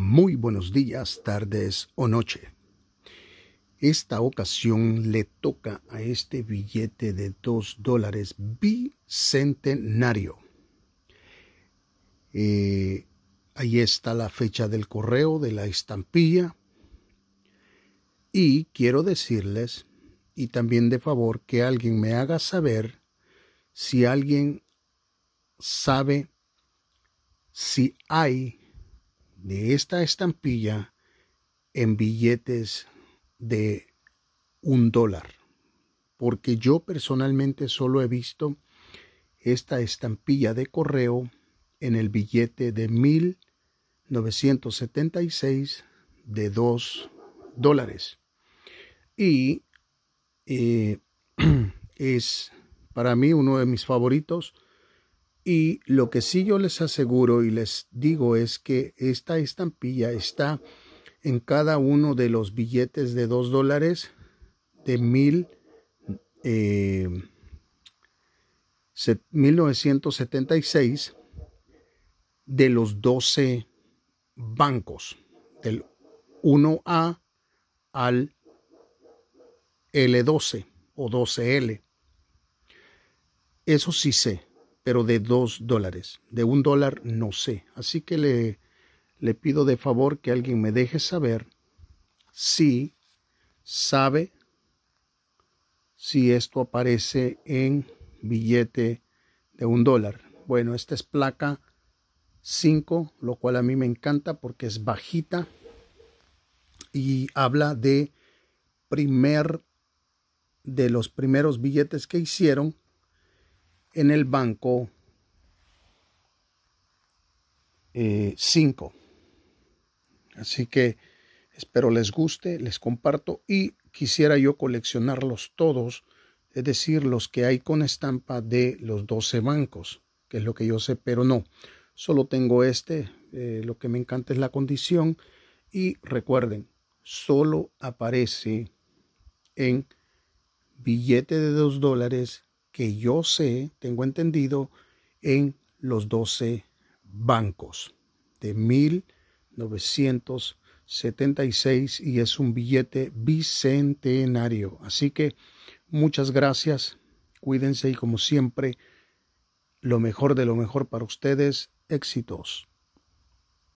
Muy buenos días, tardes o noche. Esta ocasión le toca a este billete de dos dólares bicentenario. Eh, ahí está la fecha del correo de la estampilla. Y quiero decirles, y también de favor, que alguien me haga saber si alguien sabe si hay de esta estampilla en billetes de un dólar, porque yo personalmente solo he visto esta estampilla de correo en el billete de 1976 de dos dólares. Y eh, es para mí uno de mis favoritos y lo que sí yo les aseguro y les digo es que esta estampilla está en cada uno de los billetes de 2 dólares de 1976 eh, de los 12 bancos, del 1A al L12 o 12L. Eso sí sé pero de dos dólares. De un dólar no sé. Así que le, le pido de favor que alguien me deje saber si sabe si esto aparece en billete de un dólar. Bueno, esta es placa 5, lo cual a mí me encanta porque es bajita y habla de primer de los primeros billetes que hicieron en el banco 5. Eh, Así que espero les guste, les comparto y quisiera yo coleccionarlos todos, es decir, los que hay con estampa de los 12 bancos, que es lo que yo sé, pero no. Solo tengo este, eh, lo que me encanta es la condición y recuerden, solo aparece en billete de 2 dólares que yo sé, tengo entendido, en los 12 bancos de 1976 y es un billete bicentenario. Así que muchas gracias, cuídense y como siempre, lo mejor de lo mejor para ustedes, éxitos.